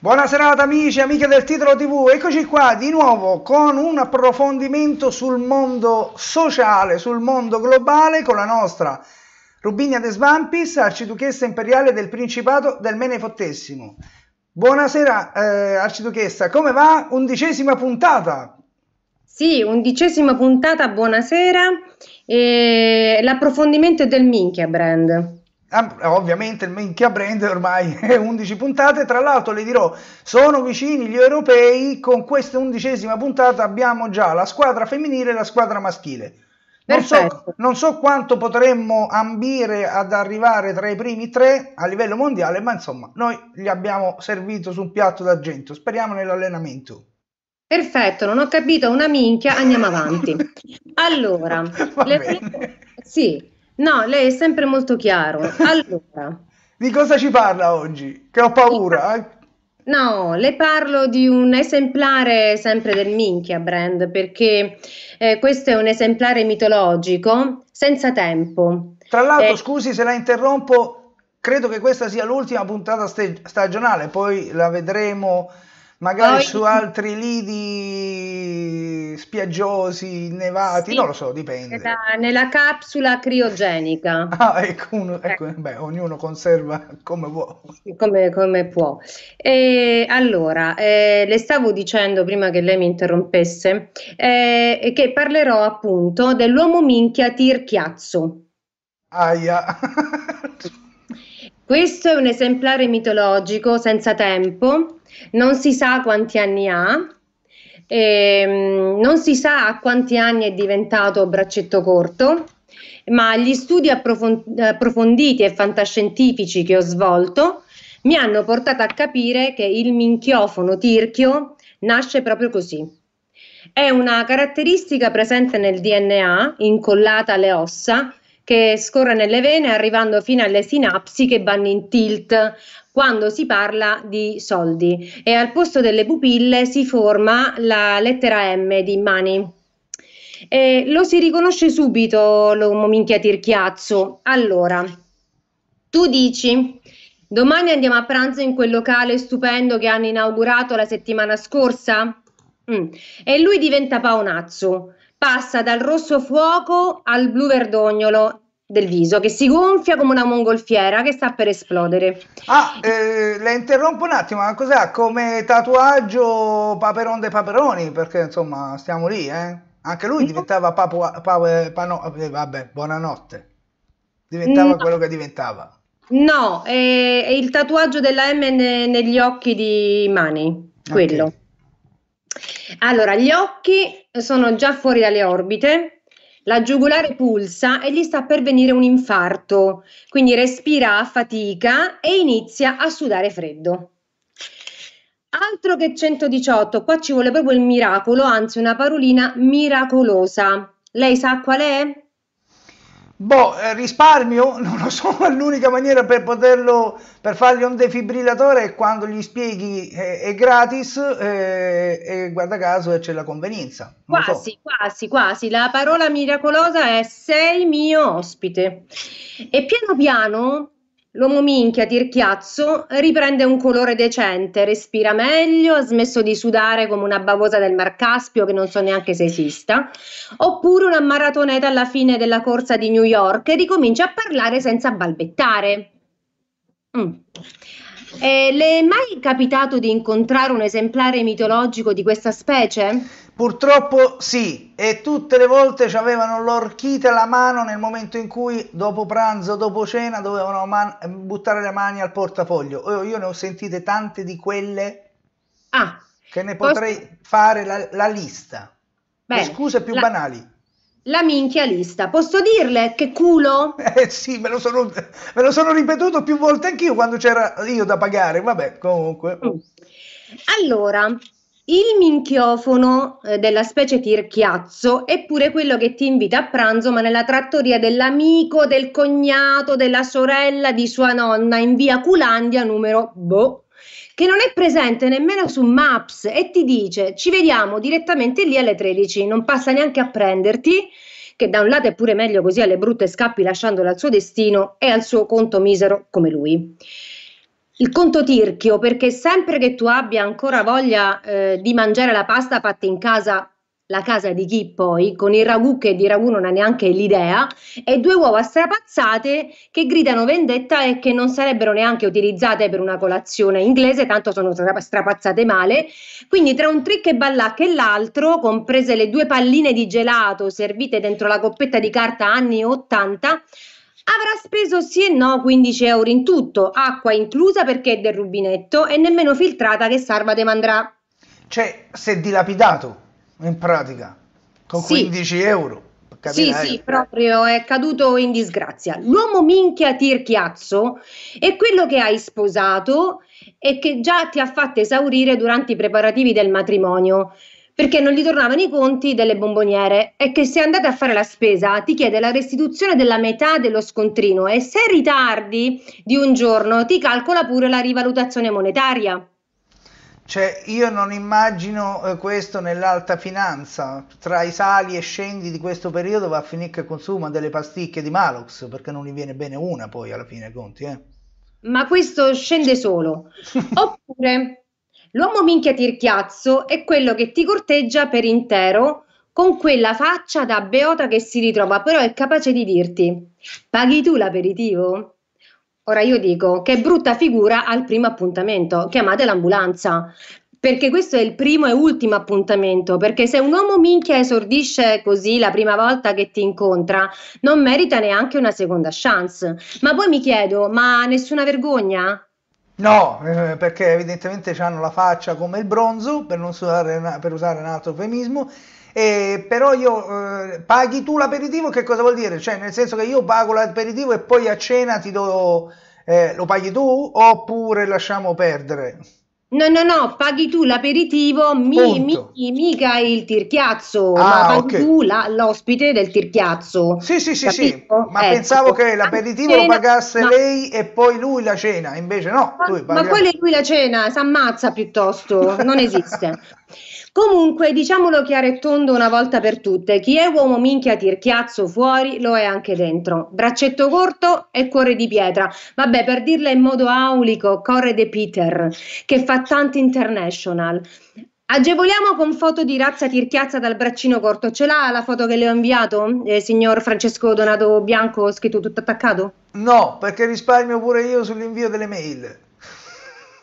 Buona serata amici e amiche del titolo TV, eccoci qua di nuovo con un approfondimento sul mondo sociale, sul mondo globale, con la nostra Rubinia de Svampis, arciduchessa imperiale del Principato del Menefottesimo. Buonasera, eh, arciduchessa, come va? Undicesima puntata! Sì, undicesima puntata, buonasera. E l'approfondimento del Minchia Brand. Ah, ovviamente il minchia brand ormai è 11 puntate, tra l'altro le dirò, sono vicini gli europei, con questa undicesima puntata abbiamo già la squadra femminile e la squadra maschile. Non so, non so, quanto potremmo ambire ad arrivare tra i primi tre a livello mondiale, ma insomma, noi gli abbiamo servito su un piatto d'argento. Speriamo nell'allenamento. Perfetto, non ho capito una minchia, andiamo avanti. allora, le... sì, no, lei è sempre molto chiaro. Allora, di cosa ci parla oggi? Che ho paura. Eh? No, le parlo di un esemplare sempre del Minchia Brand perché eh, questo è un esemplare mitologico senza tempo. Tra l'altro, eh, scusi se la interrompo, credo che questa sia l'ultima puntata stagionale, poi la vedremo magari su altri lidi spiaggiosi, innevati, sì, non lo so, dipende. Nella capsula criogenica. Ah, ecco, uno, ecco eh. beh, ognuno conserva come può. Come, come può. E, allora, eh, le stavo dicendo prima che lei mi interrompesse eh, che parlerò appunto dell'uomo minchia Tirchiazzo. Aia. Questo è un esemplare mitologico senza tempo, non si sa quanti anni ha, ehm, non si sa a quanti anni è diventato braccetto corto, ma gli studi approfonditi e fantascientifici che ho svolto mi hanno portato a capire che il minchiofono tirchio nasce proprio così. È una caratteristica presente nel DNA, incollata alle ossa, che scorre nelle vene arrivando fino alle sinapsi che vanno in tilt quando si parla di soldi e al posto delle pupille si forma la lettera M di mani. E lo si riconosce subito l'uomo minchia tirchiazzo. Allora, tu dici Domani andiamo a pranzo in quel locale stupendo che hanno inaugurato la settimana scorsa? Mm. E lui diventa paonazzo passa dal rosso fuoco al blu verdognolo del viso che si gonfia come una mongolfiera che sta per esplodere. Ah, eh, le interrompo un attimo, ma cos'è? Come tatuaggio Paperon dei Paperoni? Perché insomma stiamo lì, eh? Anche lui diventava papua, pa, eh, pa, eh, vabbè, buonanotte. Diventava no. quello che diventava. No, è, è, il tatuaggio della M negli occhi di Mani, quello. Okay. Allora, gli occhi sono già fuori dalle orbite, la giugulare pulsa e gli sta per venire un infarto, quindi respira a fatica e inizia a sudare freddo. Altro che 118, qua ci vuole proprio il miracolo, anzi una parolina miracolosa. Lei sa qual è? Boh, eh, risparmio? Non lo so, l'unica maniera per poterlo, per fargli un defibrillatore è quando gli spieghi è, eh, è gratis e, eh, e guarda caso c'è la convenienza. Non quasi, so. quasi, quasi. La parola miracolosa è sei mio ospite. E piano piano L'uomo minchia tirchiazzo riprende un colore decente, respira meglio, ha smesso di sudare come una bavosa del Mar Caspio che non so neanche se esista, oppure una maratoneta alla fine della corsa di New York e ricomincia a parlare senza balbettare. Mm. Eh, le è mai capitato di incontrare un esemplare mitologico di questa specie? Purtroppo sì, e tutte le volte ci avevano l'orchite alla mano nel momento in cui dopo pranzo, dopo cena dovevano man- buttare le mani al portafoglio. Io, ne ho sentite tante di quelle ah, che ne potrei posso... fare la, la lista. Beh, le scuse più la... banali. La minchia lista. Posso dirle che culo? Eh sì, me lo sono, me lo sono ripetuto più volte anch'io quando c'era io da pagare. Vabbè, comunque. Allora, il minchiofono eh, della specie tirchiazzo è pure quello che ti invita a pranzo, ma nella trattoria dell'amico, del cognato, della sorella di sua nonna in via Culandia numero boh che non è presente nemmeno su Maps e ti dice ci vediamo direttamente lì alle 13, non passa neanche a prenderti, che da un lato è pure meglio così alle brutte scappi lasciandola al suo destino e al suo conto misero come lui il conto tirchio, perché sempre che tu abbia ancora voglia eh, di mangiare la pasta fatta in casa la casa di chi poi, con il ragù che di ragù non ha neanche l'idea, e due uova strapazzate che gridano vendetta e che non sarebbero neanche utilizzate per una colazione inglese, tanto sono strapazzate male. Quindi tra un trick e ballacca e l'altro, comprese le due palline di gelato servite dentro la coppetta di carta anni 80, Avrà speso sì e no 15 euro in tutto, acqua inclusa perché è del rubinetto e nemmeno filtrata che Sarva te Cioè, si è dilapidato in pratica, con sì. 15 euro. Capirai. Sì, eh. sì, proprio è caduto in disgrazia. L'uomo minchia Tirchiazzo è quello che hai sposato e che già ti ha fatto esaurire durante i preparativi del matrimonio perché non gli tornavano i conti delle bomboniere e che se andate a fare la spesa ti chiede la restituzione della metà dello scontrino e se ritardi di un giorno ti calcola pure la rivalutazione monetaria. Cioè, io non immagino eh, questo nell'alta finanza. Tra i sali e scendi di questo periodo va a finire che consuma delle pasticche di Malox, perché non gli viene bene una poi alla fine conti, eh. Ma questo scende solo. Oppure l'uomo minchia tirchiazzo è quello che ti corteggia per intero con quella faccia da beota che si ritrova, però è capace di dirti: "Paghi tu l'aperitivo?" Ora io dico che brutta figura al primo appuntamento, chiamate l'ambulanza, perché questo è il primo e ultimo appuntamento, perché se un uomo minchia esordisce così la prima volta che ti incontra, non merita neanche una seconda chance. Ma poi mi chiedo, ma nessuna vergogna? No, eh, perché evidentemente hanno la faccia come il bronzo, per, usare, per usare un altro eufemismo, eh, però io eh, paghi tu l'aperitivo, che cosa vuol dire? Cioè, nel senso che io pago l'aperitivo e poi a cena ti do, eh, lo paghi tu oppure lasciamo perdere? No, no, no, paghi tu l'aperitivo, mi, mi, mica il tirchiazzo, ah, ma paghi okay. tu la, l'ospite del tirchiazzo. Sì, sì, sì, sì, ma ecco. pensavo che l'aperitivo cena, lo pagasse ma... lei e poi lui la cena, invece no. Ma, ma poi lui la cena, si ammazza piuttosto, non esiste. Comunque, diciamolo chiaro e tondo una volta per tutte, chi è uomo minchia tirchiazzo fuori lo è anche dentro. Braccetto corto e cuore di pietra. Vabbè, per dirla in modo aulico, corre de Peter, che fa tanti international. Agevoliamo con foto di razza tirchiazza dal braccino corto. Ce l'ha la foto che le ho inviato, eh, signor Francesco Donato Bianco, scritto tutto attaccato? No, perché risparmio pure io sull'invio delle mail.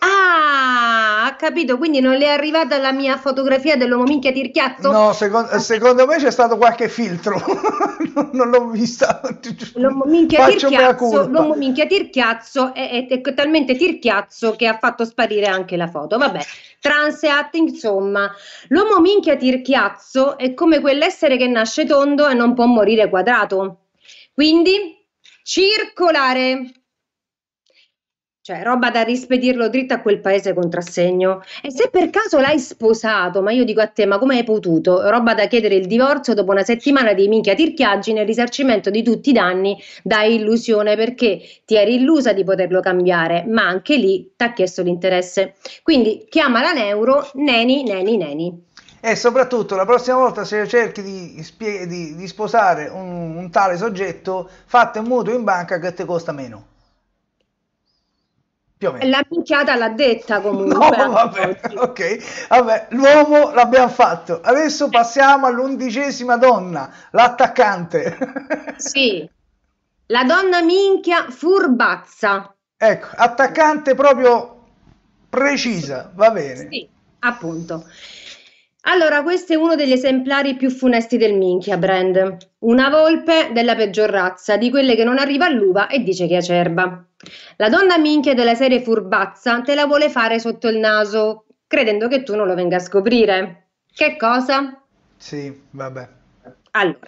Ah, ha capito, quindi non le è arrivata la mia fotografia dell'uomo minchia tirchiazzo? No, secondo, ah. secondo me c'è stato qualche filtro, non, l'ho vista. L'uomo minchia tirchiazzo, l'uomo minchia tirchiazzo è, è, è, talmente tirchiazzo che ha fatto sparire anche la foto, vabbè. Transeat, insomma, l'uomo minchia tirchiazzo è come quell'essere che nasce tondo e non può morire quadrato. Quindi, circolare cioè, roba da rispedirlo dritto a quel paese contrassegno. E se per caso l'hai sposato, ma io dico a te, ma come hai potuto? Roba da chiedere il divorzio dopo una settimana di minchia tirchiaggine e risarcimento di tutti i danni da illusione perché ti eri illusa di poterlo cambiare, ma anche lì ti ha chiesto l'interesse. Quindi chiama la neuro, neni, neni, neni. E soprattutto la prossima volta se cerchi di, di, di sposare un, un tale soggetto, fate un mutuo in banca che ti costa meno. Più o meno. La minchiata l'ha detta comunque. No, vabbè, ok. Vabbè, l'uomo l'abbiamo fatto. Adesso passiamo all'undicesima donna, l'attaccante. sì. La donna minchia furbazza. Ecco, attaccante proprio precisa, va bene. Sì, appunto. Allora, questo è uno degli esemplari più funesti del minchia brand. Una volpe della peggior razza, di quelle che non arriva all'uva e dice che è acerba. La donna minchia della serie furbazza te la vuole fare sotto il naso, credendo che tu non lo venga a scoprire. Che cosa? Sì, vabbè. Allora,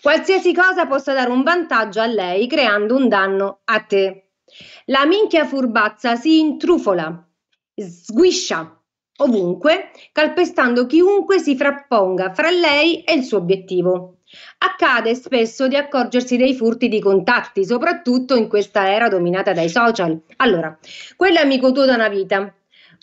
qualsiasi cosa possa dare un vantaggio a lei creando un danno a te. La minchia furbazza si intrufola, sguiscia ovunque, calpestando chiunque si frapponga fra lei e il suo obiettivo. Accade spesso di accorgersi dei furti di contatti, soprattutto in questa era dominata dai social. Allora, quell'amico tuo da una vita,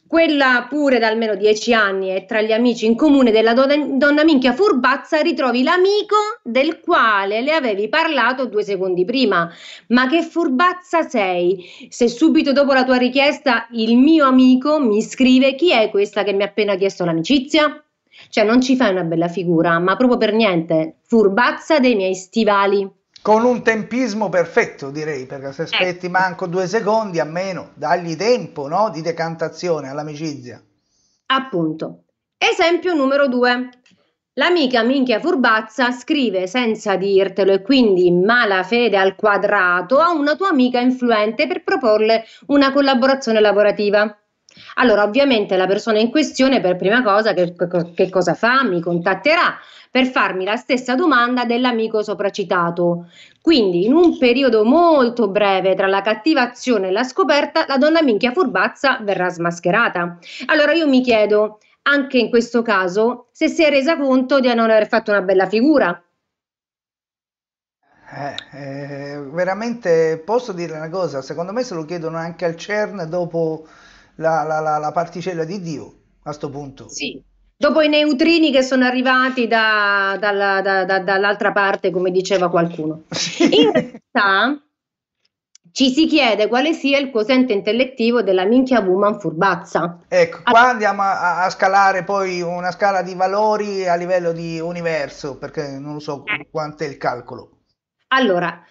quella pure da almeno dieci anni e tra gli amici in comune della don- donna minchia furbazza ritrovi l'amico del quale le avevi parlato due secondi prima. Ma che furbazza sei? Se subito dopo la tua richiesta il mio amico mi scrive chi è questa che mi ha appena chiesto l'amicizia? Cioè non ci fai una bella figura, ma proprio per niente, furbazza dei miei stivali. Con un tempismo perfetto, direi, perché se eh. aspetti eh. manco due secondi a meno, dagli tempo no? di decantazione all'amicizia. Appunto. Esempio numero due. L'amica minchia furbazza scrive senza dirtelo e quindi in mala fede al quadrato a una tua amica influente per proporle una collaborazione lavorativa. Allora, ovviamente la persona in questione per prima cosa che, che, cosa fa? Mi contatterà per farmi la stessa domanda dell'amico sopracitato. Quindi, in un periodo molto breve tra la cattivazione e la scoperta, la donna minchia furbazza verrà smascherata. Allora io mi chiedo, anche in questo caso, se si è resa conto di non aver fatto una bella figura. Eh, eh, veramente posso dire una cosa, secondo me se lo chiedono anche al CERN dopo la, la, la, la particella di Dio a questo punto. Sì, dopo i neutrini che sono arrivati da, dalla, da, da, dall'altra parte, come diceva qualcuno. In realtà ci si chiede quale sia il quoziente intellettivo della minchia woman furbazza. Ecco, qua andiamo a, a, scalare poi una scala di valori a livello di universo, perché non so eh. quanto è il calcolo. Allora,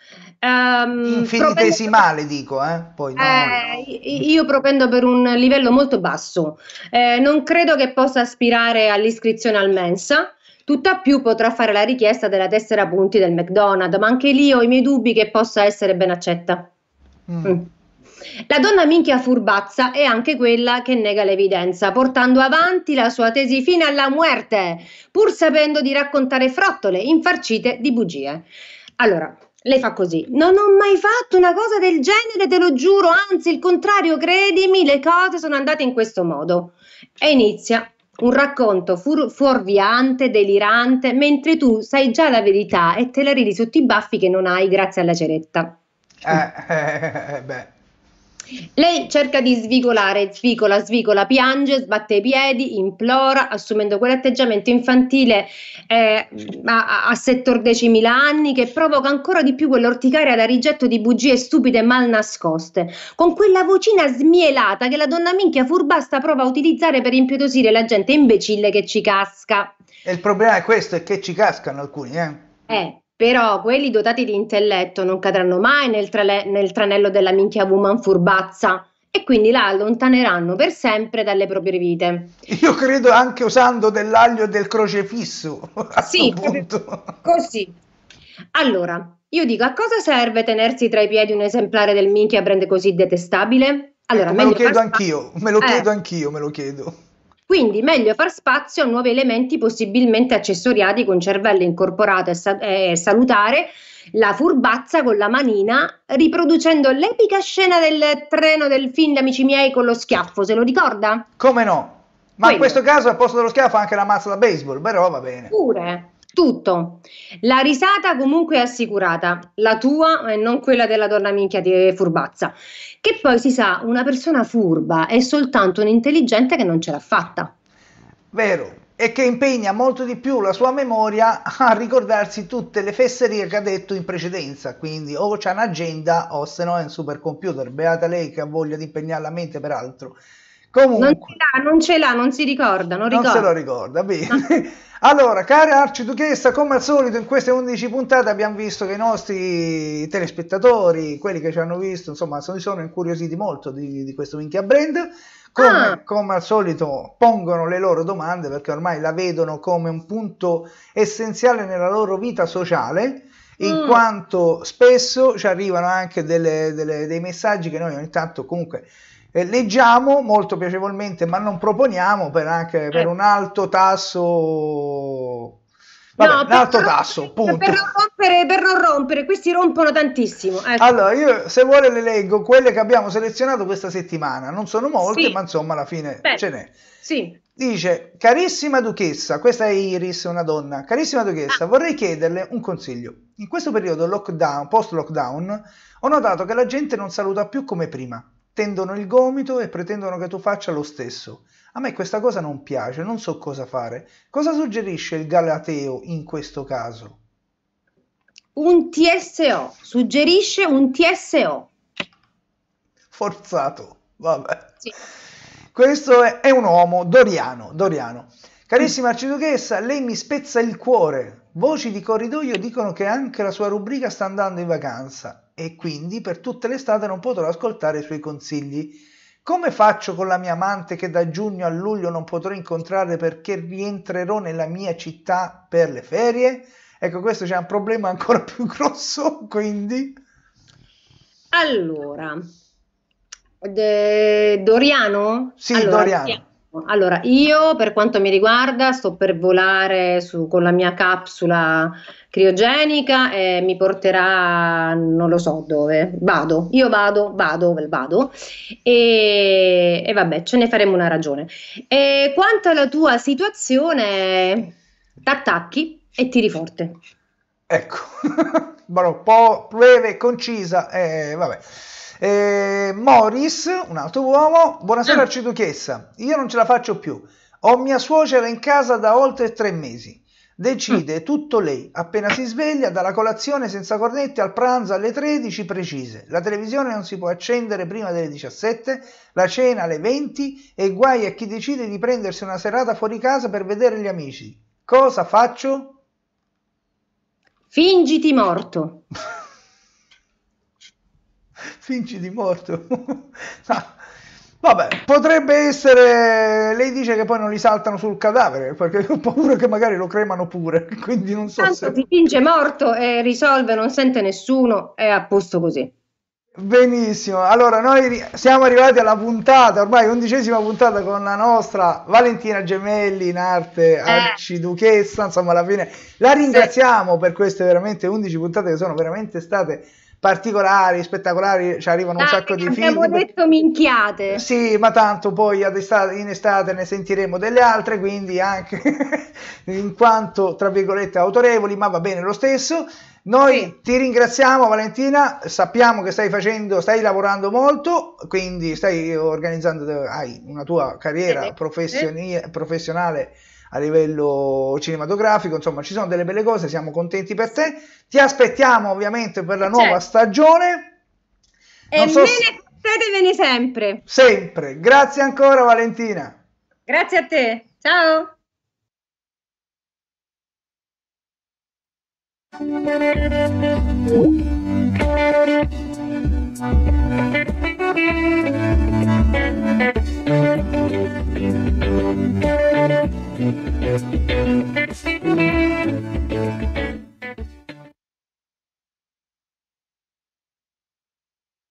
um, infinitesimale propendo, dico, eh? Poi, no. eh, io propendo per un livello molto basso, eh, non credo che possa aspirare all'iscrizione al mensa, tutta più potrà fare la richiesta della tessera punti del McDonald's, ma anche lì ho i miei dubbi che possa essere ben accetta. Mm. Mm. La donna minchia furbazza è anche quella che nega l'evidenza, portando avanti la sua tesi fino alla muerte, pur sapendo di raccontare frottole infarcite di bugie. Allora, lei fa così. Non ho mai fatto una cosa del genere, te lo giuro, anzi il contrario, credimi, le cose sono andate in questo modo. E inizia un racconto fur- fuorviante, delirante, mentre tu sai già la verità e te la ridi sotto i baffi che non hai grazie alla ceretta. Eh, eh, eh, eh beh. Lei cerca di svigolare, svicola, svicola, piange, sbatte i piedi, implora, assumendo quell'atteggiamento infantile eh, a, a 14.000 anni che provoca ancora di più quell'orticaria da rigetto di bugie stupide e mal nascoste, con quella vocina smielata che la donna minchia furbasta prova a utilizzare per impietosire la gente imbecille che ci casca. E il problema è questo, è che ci cascano alcuni, eh? Eh, però quelli dotati di intelletto non cadranno mai nel, trale- nel tranello della minchia woman furbazza e quindi la allontaneranno per sempre dalle proprie vite. Io credo anche usando dell'aglio e del crocefisso. Sì, così. Allora, io dico, a cosa serve tenersi tra i piedi un esemplare del minchia brand così detestabile? Ecco, allora, ecco, me lo chiedo farsi... anch'io, me lo eh. chiedo anch'io, me lo chiedo. Quindi meglio far spazio a nuovi elementi possibilmente accessoriati con cervello incorporato e, sa- e salutare la furbazza con la manina, riproducendo l'epica scena del treno del film Amici miei con lo schiaffo, se lo ricorda? Come no? Ma Quello. in questo caso al posto dello schiaffo anche la mazza da baseball, però va bene. Pure. Tutto. La risata comunque è assicurata, la tua e non quella della donna minchia di furbazza. Che poi si sa, una persona furba è soltanto un intelligente che non ce l'ha fatta. Vero, e che impegna molto di più la sua memoria a ricordarsi tutte le fesserie che ha detto in precedenza. Quindi o c'è un'agenda o se no è un supercomputer. Beata lei che ha voglia di impegnare la mente per altro. Comunque, non ce l'ha, non ce l'ha, non si ricorda, non, ricorda. non se lo ricorda, bene. allora, cara Arciduchessa, come al solito in queste 11 puntate abbiamo visto che i nostri telespettatori, quelli che ci hanno visto, insomma, si sono incuriositi molto di, di questo minchia brand. Come, ah. come, al solito pongono le loro domande perché ormai la vedono come un punto essenziale nella loro vita sociale in mm. quanto spesso ci arrivano anche delle, delle, dei messaggi che noi ogni tanto comunque eh, leggiamo molto piacevolmente, ma non proponiamo per, anche, eh. per un alto tasso Vabbè, no, un alto tasso, punto. Per non, rompere, per non rompere, questi rompono tantissimo. Ecco. Allora, io se vuole le leggo quelle che abbiamo selezionato questa settimana. Non sono molte, sì. ma insomma alla fine Beh, ce n'è. Sì. Dice, carissima duchessa, questa è Iris, una donna, carissima duchessa, ah. vorrei chiederle un consiglio. In questo periodo lockdown, post-lockdown, ho notato che la gente non saluta più come prima tendono il gomito e pretendono che tu faccia lo stesso. A me questa cosa non piace, non so cosa fare. Cosa suggerisce il Galateo in questo caso? Un TSO, suggerisce un TSO. Forzato, vabbè. Sì. Questo è, è, un uomo, Doriano, Doriano. Carissima arciduchessa, lei mi spezza il cuore. Voci di corridoio dicono che anche la sua rubrica sta andando in vacanza e quindi per tutta l'estate non potrò ascoltare i suoi consigli. Come faccio con la mia amante che da giugno a luglio non potrò incontrare perché rientrerò nella mia città per le ferie? Ecco, questo c'è un problema ancora più grosso, quindi. Allora, de... Doriano? Sì, allora, Doriano. Allora, io per quanto mi riguarda sto per volare su, con la mia capsula criogenica e mi porterà non lo so dove, vado, io vado, vado, vado e, e vabbè ce ne faremo una ragione. E quanto alla tua situazione, t'attacchi e tiri forte. Ecco, un po' breve, concisa eh, vabbè. Eh, Morris, un altro uomo, buonasera arciduchessa, io non ce la faccio più. Ho mia suocera in casa da oltre tre mesi. Decide mm. tutto lei, appena si sveglia, dalla colazione senza cornetti al pranzo alle 13 precise. La televisione non si può accendere prima delle 17, la cena alle 20 e guai a chi decide di prendersi una serata fuori casa per vedere gli amici. Cosa faccio? Fingiti morto. fingi di morto. no. Vabbè, potrebbe essere. Lei dice che poi non li saltano sul cadavere perché ho paura che magari lo cremano pure. Quindi non so Tanto se. Si finge morto e risolve, non sente nessuno, è a posto così. Benissimo, allora noi siamo arrivati alla puntata, ormai undicesima puntata con la nostra Valentina Gemelli in arte eh. arciduchessa, insomma alla fine la ringraziamo sì. per queste veramente 11 puntate che sono veramente state particolari, spettacolari, ci arrivano Dai, un sacco di film. Abbiamo detto minchiate. Sì, ma tanto poi estate, in estate ne sentiremo delle altre, quindi anche in quanto, tra virgolette, autorevoli, ma va bene lo stesso. Noi sì. ti ringraziamo Valentina, sappiamo che stai facendo, stai lavorando molto, quindi stai organizzando, hai una tua carriera sì. profession- professionale a livello cinematografico, insomma ci sono delle belle cose, siamo contenti per te, ti aspettiamo ovviamente per la nuova certo. stagione. Non e so se... sempre. Sempre, grazie ancora Valentina. Grazie a te, ciao. Thank you. ¡Suscríbete al canal!